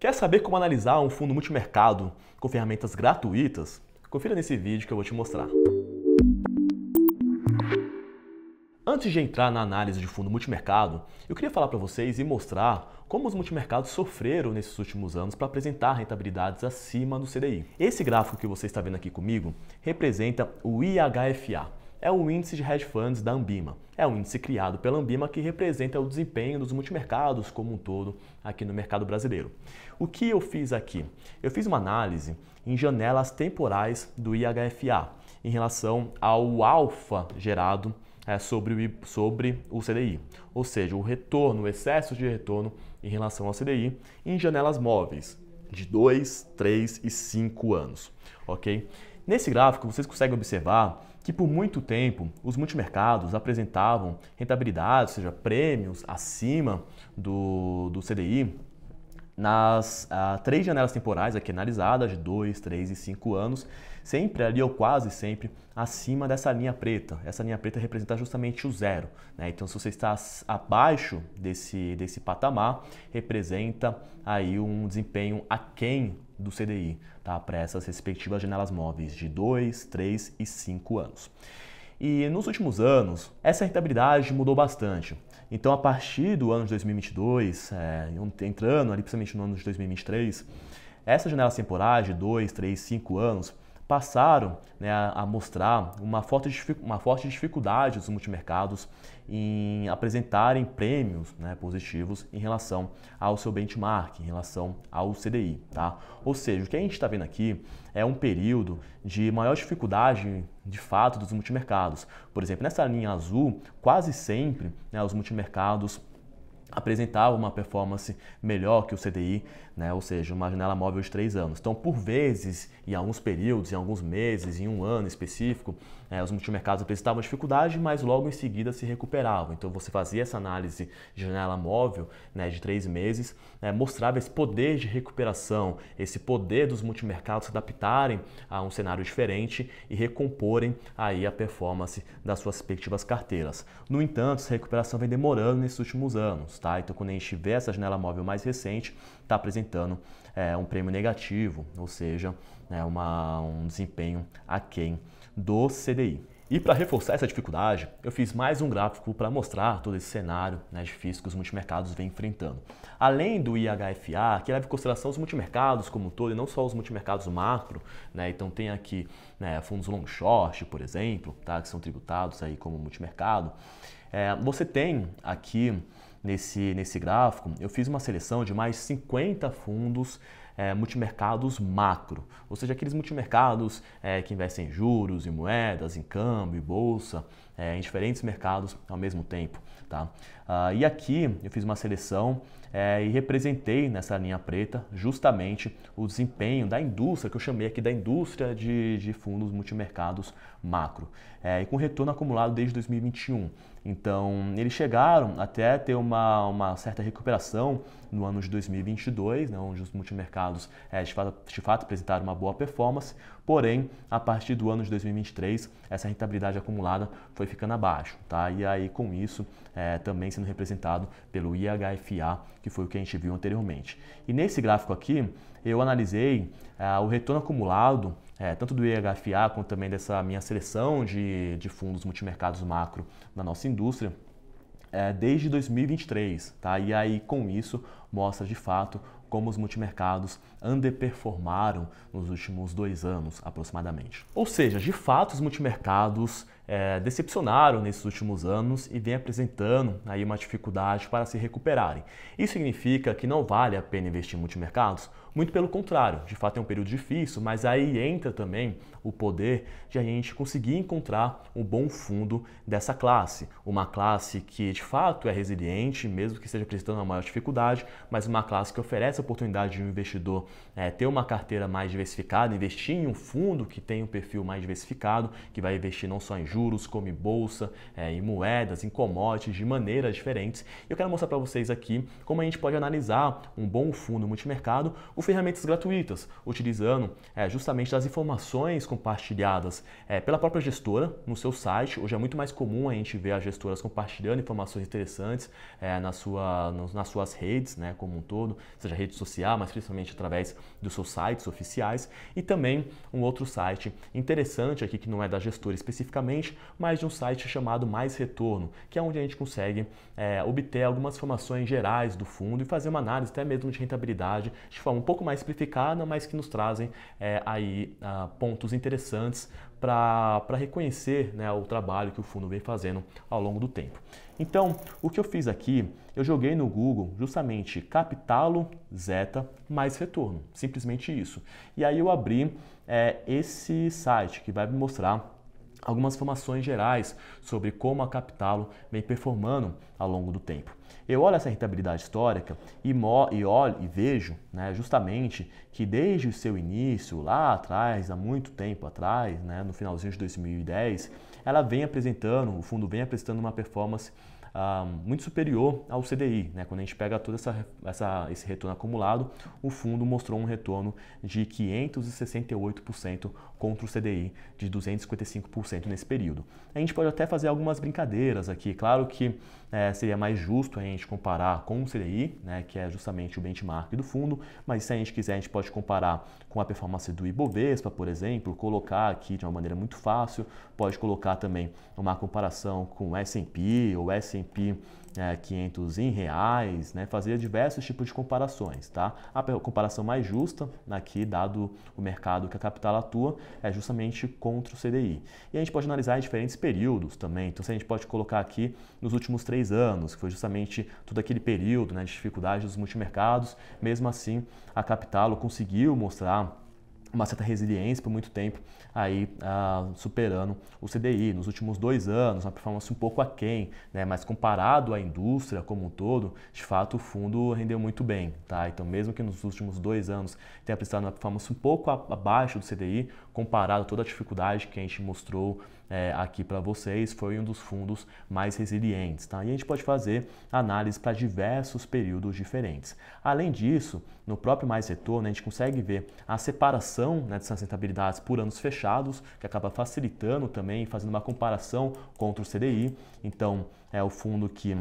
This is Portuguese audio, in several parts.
Quer saber como analisar um fundo multimercado com ferramentas gratuitas? Confira nesse vídeo que eu vou te mostrar. Antes de entrar na análise de fundo multimercado, eu queria falar para vocês e mostrar como os multimercados sofreram nesses últimos anos para apresentar rentabilidades acima do CDI. Esse gráfico que você está vendo aqui comigo representa o IHFA, é o índice de hedge funds da Ambima. É um índice criado pela Ambima que representa o desempenho dos multimercados como um todo aqui no mercado brasileiro. O que eu fiz aqui? Eu fiz uma análise em janelas temporais do IHFA em relação ao alfa gerado é, sobre, o, sobre o CDI, ou seja, o retorno, o excesso de retorno em relação ao CDI em janelas móveis de 2, 3 e 5 anos, ok? Nesse gráfico vocês conseguem observar que por muito tempo os multimercados apresentavam rentabilidade, ou seja, prêmios acima do, do CDI, nas ah, três janelas temporais aqui analisadas, de 2, 3 e 5 anos, sempre ali ou quase sempre acima dessa linha preta. Essa linha preta representa justamente o zero. Né? Então, se você está abaixo desse, desse patamar, representa aí um desempenho aquém do CDI tá? para essas respectivas janelas móveis de 2, 3 e 5 anos. E nos últimos anos, essa rentabilidade mudou bastante. Então, a partir do ano de 2022, é, entrando ali principalmente no ano de 2023, essa janela temporais de 2, 3, 5 anos, passaram né, a mostrar uma forte, uma forte dificuldade dos multimercados em apresentarem prêmios né, positivos em relação ao seu benchmark, em relação ao CDI. Tá? Ou seja, o que a gente está vendo aqui é um período de maior dificuldade de fato dos multimercados. Por exemplo, nessa linha azul, quase sempre né, os multimercados apresentavam uma performance melhor que o CDI né? ou seja, uma janela móvel de três anos. Então, por vezes, em alguns períodos, em alguns meses, em um ano específico, é, os multimercados apresentavam dificuldade, mas logo em seguida se recuperavam. Então, você fazia essa análise de janela móvel né, de três meses, né, mostrava esse poder de recuperação, esse poder dos multimercados se adaptarem a um cenário diferente e recomporem aí a performance das suas respectivas carteiras. No entanto, essa recuperação vem demorando nesses últimos anos. Tá? Então, quando a gente vê essa janela móvel mais recente, está apresentando apresentando é, um prêmio negativo, ou seja, né, uma, um desempenho aquém do CDI. E para reforçar essa dificuldade, eu fiz mais um gráfico para mostrar todo esse cenário né, difícil que os multimercados vêm enfrentando. Além do IHFA, que leva em consideração os multimercados como um todo, e não só os multimercados macro, né, então tem aqui né, fundos long short, por exemplo, tá, que são tributados aí como multimercado, é, você tem aqui nesse, nesse gráfico, eu fiz uma seleção de mais 50 fundos é, multimercados macro, ou seja, aqueles multimercados é, que investem em juros, em moedas, em câmbio, em bolsa, é, em diferentes mercados ao mesmo tempo. Tá? Ah, e aqui eu fiz uma seleção é, e representei nessa linha preta justamente o desempenho da indústria, que eu chamei aqui da indústria de, de fundos multimercados macro, é, e com retorno acumulado desde 2021. Então, eles chegaram até ter uma, uma certa recuperação no ano de 2022, né, onde os multimercados é, de, fato, de fato apresentaram uma boa performance, Porém, a partir do ano de 2023, essa rentabilidade acumulada foi ficando abaixo, tá? E aí, com isso, é, também sendo representado pelo IHFA, que foi o que a gente viu anteriormente. E nesse gráfico aqui, eu analisei é, o retorno acumulado, é, tanto do IHFA quanto também dessa minha seleção de, de fundos multimercados macro na nossa indústria, é, desde 2023, tá? E aí, com isso, mostra de fato como os multimercados underperformaram nos últimos dois anos, aproximadamente. Ou seja, de fato, os multimercados é, decepcionaram nesses últimos anos e vem apresentando aí uma dificuldade para se recuperarem. Isso significa que não vale a pena investir em multimercados? Muito pelo contrário, de fato é um período difícil, mas aí entra também o poder de a gente conseguir encontrar um bom fundo dessa classe. Uma classe que de fato é resiliente, mesmo que esteja apresentando uma maior dificuldade, mas uma classe que oferece a oportunidade de um investidor é, ter uma carteira mais diversificada, investir em um fundo que tem um perfil mais diversificado, que vai investir não só em juros, como em bolsa, é, em moedas, em commodities, de maneiras diferentes. Eu quero mostrar para vocês aqui como a gente pode analisar um bom fundo multimercado. O ferramentas gratuitas, utilizando é, justamente as informações compartilhadas é, pela própria gestora no seu site. Hoje é muito mais comum a gente ver as gestoras compartilhando informações interessantes é, na sua, nas suas redes, né, como um todo, seja rede social, mas principalmente através dos seus sites oficiais. E também um outro site interessante aqui, que não é da gestora especificamente, mas de um site chamado Mais Retorno, que é onde a gente consegue é, obter algumas informações gerais do fundo e fazer uma análise até mesmo de rentabilidade de forma pouco mais simplificada, mas que nos trazem é, aí ah, pontos interessantes para reconhecer né, o trabalho que o fundo vem fazendo ao longo do tempo. Então, o que eu fiz aqui, eu joguei no Google justamente capitalo zeta mais retorno, simplesmente isso. E aí eu abri é, esse site que vai me mostrar algumas informações gerais sobre como a Capitalo vem performando ao longo do tempo. Eu olho essa rentabilidade histórica e, e olho e vejo né, justamente que desde o seu início, lá atrás, há muito tempo atrás, né, no finalzinho de 2010, ela vem apresentando, o fundo vem apresentando uma performance ah, muito superior ao CDI. Né? Quando a gente pega todo essa, essa, esse retorno acumulado, o fundo mostrou um retorno de 568% contra o CDI de 255% nesse período. A gente pode até fazer algumas brincadeiras aqui. Claro que é, seria mais justo a gente comparar com o CDI, né, que é justamente o benchmark do fundo, mas se a gente quiser, a gente pode comparar com a performance do Ibovespa, por exemplo, colocar aqui de uma maneira muito fácil, pode colocar também uma comparação com o S&P ou S&P é, 500 em reais, né? fazia diversos tipos de comparações. Tá? A comparação mais justa, aqui dado o mercado que a capital atua, é justamente contra o CDI. E a gente pode analisar diferentes períodos também. Então, se a gente pode colocar aqui nos últimos três anos, que foi justamente todo aquele período né, de dificuldade dos multimercados, mesmo assim a capital conseguiu mostrar uma certa resiliência por muito tempo, aí ah, superando o CDI. Nos últimos dois anos, uma performance um pouco aquém, né? mas comparado à indústria como um todo, de fato o fundo rendeu muito bem. Tá? Então, mesmo que nos últimos dois anos tenha prestado uma performance um pouco abaixo do CDI, comparado a toda a dificuldade que a gente mostrou é, aqui para vocês, foi um dos fundos mais resilientes. Tá? E a gente pode fazer análise para diversos períodos diferentes. Além disso, no próprio mais retorno, a gente consegue ver a separação né, dessas rentabilidades por anos fechados, que acaba facilitando também, fazendo uma comparação contra o CDI. Então, é o fundo que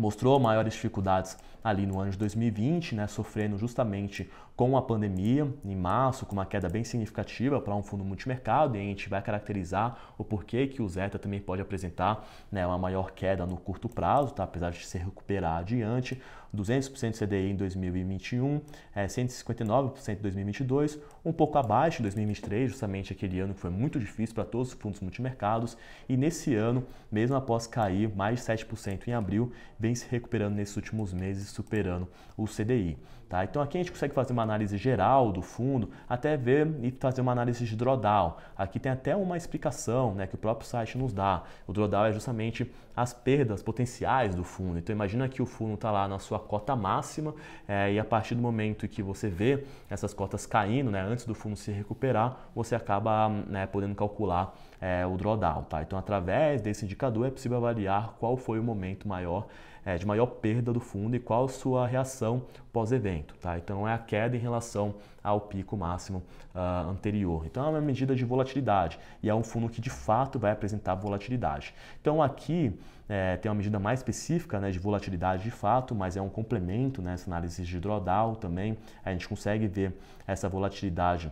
mostrou maiores dificuldades ali no ano de 2020, né, sofrendo justamente com a pandemia, em março, com uma queda bem significativa para um fundo multimercado, e a gente vai caracterizar o porquê que o Zeta também pode apresentar né, uma maior queda no curto prazo, tá? apesar de se recuperar adiante, 200% CDI em 2021, é, 159% em 2022, um pouco abaixo em 2023, justamente aquele ano que foi muito difícil para todos os fundos multimercados, e nesse ano, mesmo após cair mais de 7% em abril, vem se recuperando nesses últimos meses, superando o CDI. Tá? Então aqui a gente consegue fazer uma análise geral do fundo, até ver e fazer uma análise de drawdown. Aqui tem até uma explicação né, que o próprio site nos dá. O drawdown é justamente as perdas potenciais do fundo. Então imagina que o fundo está lá na sua cota máxima é, e a partir do momento que você vê essas cotas caindo, né, antes do fundo se recuperar, você acaba né, podendo calcular é, o drawdown. Tá? Então, através desse indicador, é possível avaliar qual foi o momento maior é, de maior perda do fundo e qual sua reação pós-evento. Tá? Então, é a queda em relação ao pico máximo uh, anterior. Então, é uma medida de volatilidade e é um fundo que de fato vai apresentar volatilidade. Então, aqui é, tem uma medida mais específica né, de volatilidade de fato, mas é um complemento nessa né, análise de drawdown também. A gente consegue ver essa volatilidade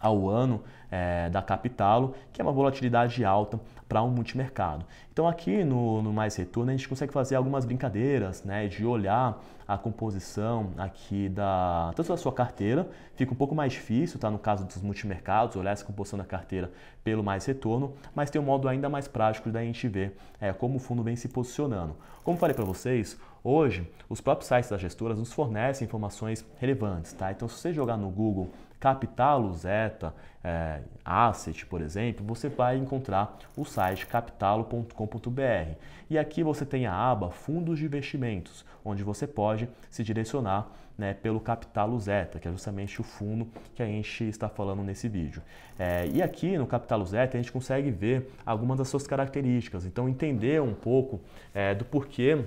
ao ano é, da Capitalo, que é uma volatilidade alta para um multimercado. Então aqui no, no, Mais Retorno a gente consegue fazer algumas brincadeiras, né, de olhar a composição aqui da tanto da sua carteira, fica um pouco mais difícil, tá, no caso dos multimercados, olhar essa composição da carteira pelo Mais Retorno, mas tem um modo ainda mais prático da gente ver é, como o fundo vem se posicionando. Como falei para vocês, hoje os próprios sites das gestoras nos fornecem informações relevantes, tá? Então se você jogar no Google Capital Zeta, é, Asset, por exemplo, você vai encontrar o site capitalo.com.br. E aqui você tem a aba Fundos de Investimentos, onde você pode se direcionar né, pelo Capital Zeta, que é justamente o fundo que a gente está falando nesse vídeo. É, e aqui no Capital Zeta a gente consegue ver algumas das suas características, então entender um pouco é, do porquê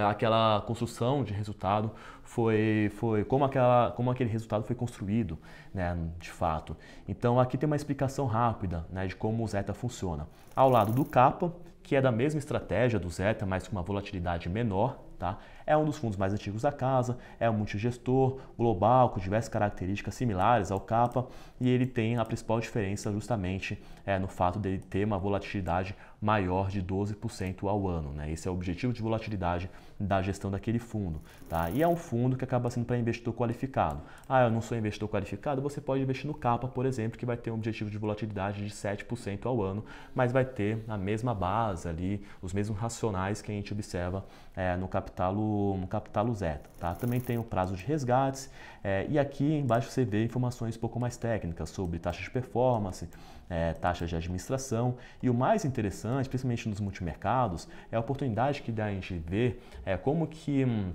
aquela construção de resultado foi, foi como, aquela, como aquele resultado foi construído, né, de fato. Então aqui tem uma explicação rápida né, de como o zeta funciona. Ao lado do kappa, que é da mesma estratégia do zeta, mas com uma volatilidade menor, tá? É um dos fundos mais antigos da casa, é um multigestor global com diversas características similares ao capa e ele tem a principal diferença justamente é, no fato dele ter uma volatilidade maior de 12% ao ano. Né? Esse é o objetivo de volatilidade da gestão daquele fundo. Tá? E é um fundo que acaba sendo para investidor qualificado. Ah, eu não sou investidor qualificado, você pode investir no capa, por exemplo, que vai ter um objetivo de volatilidade de 7% ao ano, mas vai ter a mesma base ali, os mesmos racionais que a gente observa é, no capitalo como Capital zero, Tá? Também tem o prazo de resgates é, e aqui embaixo você vê informações um pouco mais técnicas sobre taxas de performance, é, eh, taxas de administração e o mais interessante, principalmente nos multimercados, é a oportunidade que dá a gente ver é, como que... Hum,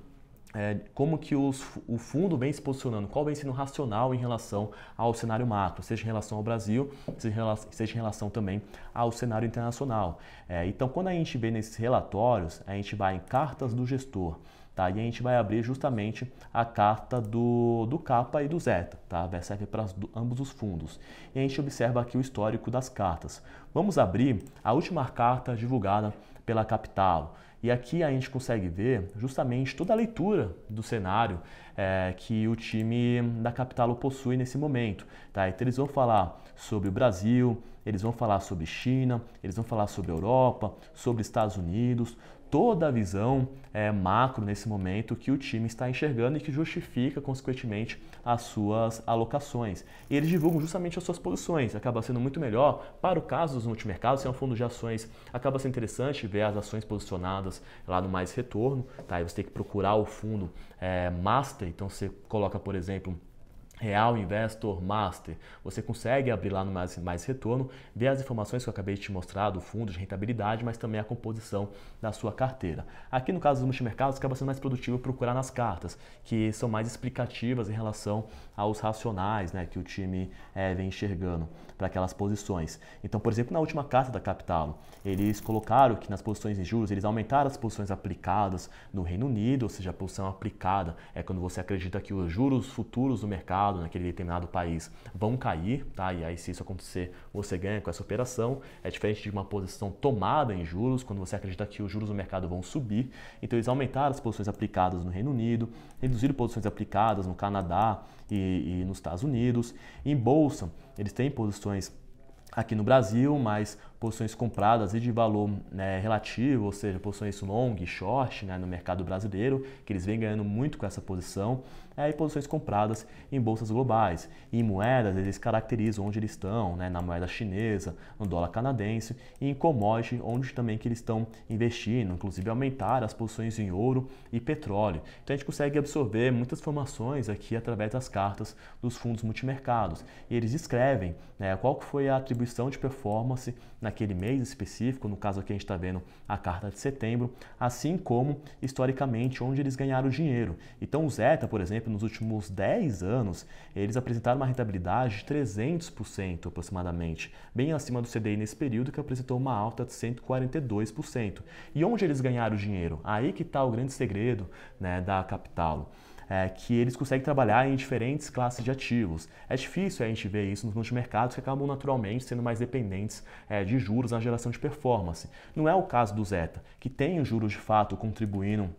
é, como que os, o fundo vem se posicionando, qual vem sendo racional em relação ao cenário macro, seja em relação ao Brasil, seja em relação, também ao cenário internacional. É, então, quando a gente vê nesses relatórios, a gente vai em cartas do gestor, Tá? E a gente vai abrir justamente a carta do, do capa e do zeta, tá? Vai serve para ambos os fundos. E a gente observa aqui o histórico das cartas. Vamos abrir a última carta divulgada pela Capital. E aqui a gente consegue ver justamente toda a leitura do cenário é, que o time da capital possui nesse momento. Tá? Então eles vão falar sobre o Brasil, eles vão falar sobre China, eles vão falar sobre Europa, sobre Estados Unidos, toda a visão é, macro nesse momento que o time está enxergando e que justifica, consequentemente, as suas alocações. E eles divulgam justamente as suas posições, acaba sendo muito melhor para o caso dos multimercados, se é um fundo de ações, acaba sendo interessante ver as ações posicionadas lá no mais retorno, tá? E você tem que procurar o fundo é, master, então você coloca, por exemplo, Real Investor Master. Você consegue abrir lá no mais, mais retorno, ver as informações que eu acabei de te mostrar do fundo de rentabilidade, mas também a composição da sua carteira. Aqui no caso dos multimercados, acaba é sendo mais produtivo procurar nas cartas, que são mais explicativas em relação aos racionais né, que o time é, vem enxergando para aquelas posições. Então, por exemplo, na última carta da Capital, eles colocaram que nas posições de juros, eles aumentaram as posições aplicadas no Reino Unido, ou seja, a posição aplicada é quando você acredita que os juros futuros do mercado naquele determinado país vão cair, tá? E aí se isso acontecer, você ganha com essa operação. É diferente de uma posição tomada em juros, quando você acredita que os juros do mercado vão subir. Então eles aumentaram as posições aplicadas no Reino Unido, reduziram posições aplicadas no Canadá e, e nos Estados Unidos. Em bolsa, eles têm posições aqui no Brasil, mas posições compradas e de valor né, relativo, ou seja, posições long e short né, no mercado brasileiro, que eles vêm ganhando muito com essa posição, é, e posições compradas em bolsas globais. em moedas, eles caracterizam onde eles estão, né, na moeda chinesa, no dólar canadense, e em commodity, onde também que eles estão investindo, inclusive aumentar as posições em ouro e petróleo. Então a gente consegue absorver muitas formações aqui através das cartas dos fundos multimercados. E eles descrevem né, qual foi a atribuição de performance né, naquele mês específico, no caso aqui a gente está vendo a carta de setembro, assim como historicamente onde eles ganharam dinheiro. Então o Zeta, por exemplo, nos últimos 10 anos, eles apresentaram uma rentabilidade de 300% aproximadamente, bem acima do CDI nesse período que apresentou uma alta de 142%. E onde eles ganharam dinheiro? Aí que está o grande segredo né, da Capitalo é, que eles conseguem trabalhar em diferentes classes de ativos. É difícil a gente ver isso nos mercados que acabam naturalmente sendo mais dependentes é, de juros na geração de performance. Não é o caso do Zeta, que tem os juros de fato contribuindo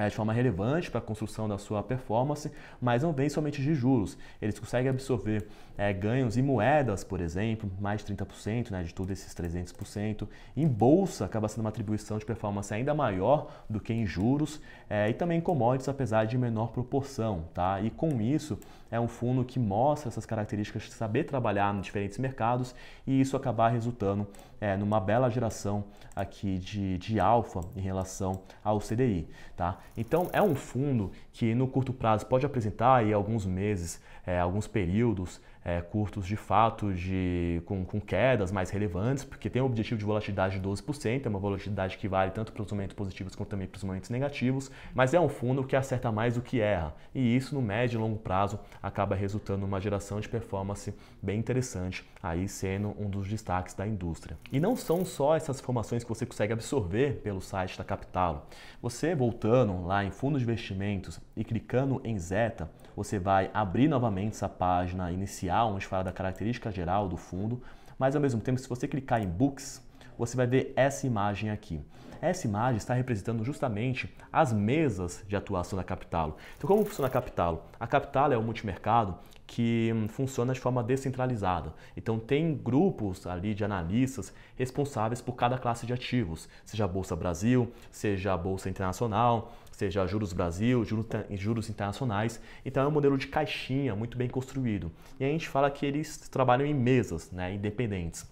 é, de forma relevante para a construção da sua performance, mas não vem somente de juros. Eles conseguem absorver é, ganhos em moedas, por exemplo, mais de 30% né, de todos esses 300%. Em bolsa, acaba sendo uma atribuição de performance ainda maior do que em juros é, e também em commodities, apesar de menor proporção. Tá? E com isso, é um fundo que mostra essas características, de saber trabalhar em diferentes mercados e isso acabar resultando é, numa bela geração aqui de, de alfa em relação ao CDI. Tá? Então é um fundo que no curto prazo pode apresentar aí alguns meses, é, alguns períodos é, curtos de fato de, com, com, quedas mais relevantes, porque tem um objetivo de volatilidade de 12%, é uma volatilidade que vale tanto para os momentos positivos quanto também para os momentos negativos, mas é um fundo que acerta mais do que erra. E isso, no médio e longo prazo, acaba resultando numa geração de performance bem interessante, aí sendo um dos destaques da indústria. E não são só essas informações que você consegue absorver pelo site da Capitalo. Você voltando lá em fundos de investimentos e clicando em Zeta, você vai abrir novamente essa página inicial onde fala da característica geral do fundo, mas ao mesmo tempo, se você clicar em Books, você vai ver essa imagem aqui. Essa imagem está representando justamente as mesas de atuação da Capitalo. Então, como funciona a Capitalo? A Capitalo é um multimercado que funciona de forma descentralizada. Então tem grupos ali de analistas responsáveis por cada classe de ativos, seja a Bolsa Brasil, seja a Bolsa Internacional, seja juros Brasil, juros internacionais. Então é um modelo de caixinha muito bem construído. E a gente fala que eles trabalham em mesas né, independentes.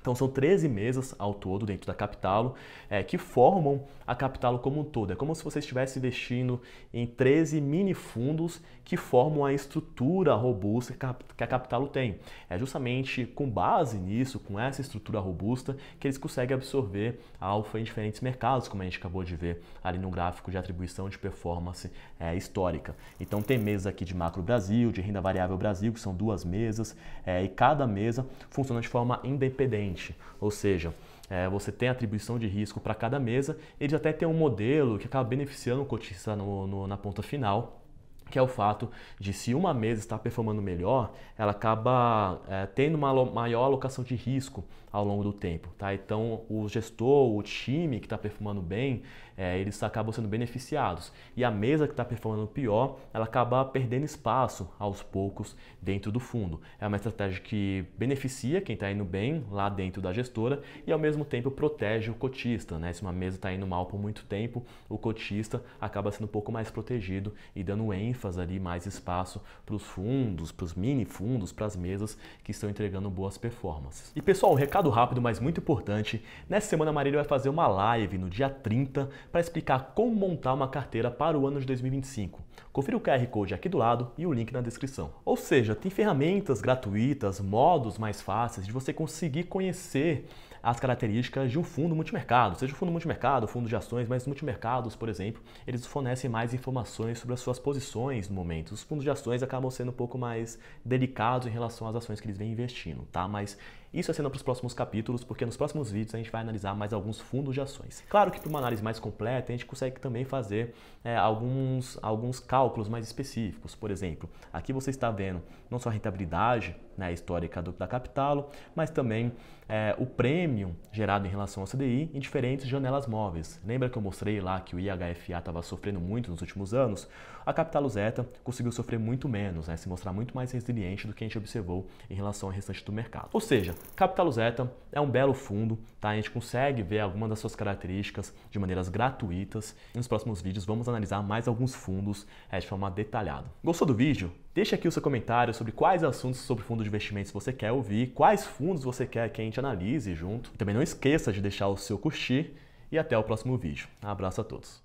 Então são 13 mesas ao todo dentro da Capitalo é, que formam a Capitalo como um todo. É como se você estivesse investindo em 13 mini fundos que formam a estrutura robusta que a Capitalo tem. É justamente com base nisso, com essa estrutura robusta, que eles conseguem absorver alfa em diferentes mercados, como a gente acabou de ver ali no gráfico de atribuição de performance é, histórica. Então tem mesas aqui de macro Brasil, de renda variável Brasil, que são duas mesas, é, e cada mesa funciona de forma independente ou seja, é, você tem atribuição de risco para cada mesa, eles até têm um modelo que acaba beneficiando o cotista no, no, na ponta final, que é o fato de se uma mesa está performando melhor, ela acaba é, tendo uma maior alocação de risco ao longo do tempo. Tá? Então, o gestor, o time que está performando bem, é, eles acabam sendo beneficiados. E a mesa que está performando pior, ela acaba perdendo espaço aos poucos dentro do fundo. É uma estratégia que beneficia quem está indo bem lá dentro da gestora e ao mesmo tempo protege o cotista. Né? Se uma mesa está indo mal por muito tempo, o cotista acaba sendo um pouco mais protegido e dando ênfase ali, mais espaço para os fundos, para os mini fundos, para as mesas que estão entregando boas performances. E pessoal, um recado rápido, mas muito importante. Nessa semana a Marília vai fazer uma live no dia 30 para explicar como montar uma carteira para o ano de 2025. Confira o QR Code aqui do lado e o link na descrição. Ou seja, tem ferramentas gratuitas, modos mais fáceis de você conseguir conhecer as características de um fundo multimercado, seja um fundo multimercado, fundo de ações, mas multimercados, por exemplo, eles fornecem mais informações sobre as suas posições no momento. Os fundos de ações acabam sendo um pouco mais delicados em relação às ações que eles vêm investindo, tá? Mas isso é sendo para os próximos capítulos, porque nos próximos vídeos a gente vai analisar mais alguns fundos de ações. Claro que para uma análise mais completa, a gente consegue também fazer é, alguns, alguns cálculos mais específicos. Por exemplo, aqui você está vendo não só a rentabilidade né, histórica do, da Capitalo, mas também é, o prêmio gerado em relação ao CDI em diferentes janelas móveis. Lembra que eu mostrei lá que o IHFA estava sofrendo muito nos últimos anos? A Capitalo Zeta conseguiu sofrer muito menos, né, se mostrar muito mais resiliente do que a gente observou em relação ao restante do mercado. Ou seja, Capitalo Zeta é um belo fundo, tá? a gente consegue ver algumas das suas características de maneiras gratuitas. Nos próximos vídeos vamos analisar mais alguns fundos é, de forma detalhada. Gostou do vídeo? Deixe aqui o seu comentário sobre quais assuntos sobre fundos de investimentos você quer ouvir, quais fundos você quer que a gente analise junto. Também não esqueça de deixar o seu curtir e até o próximo vídeo. Um abraço a todos.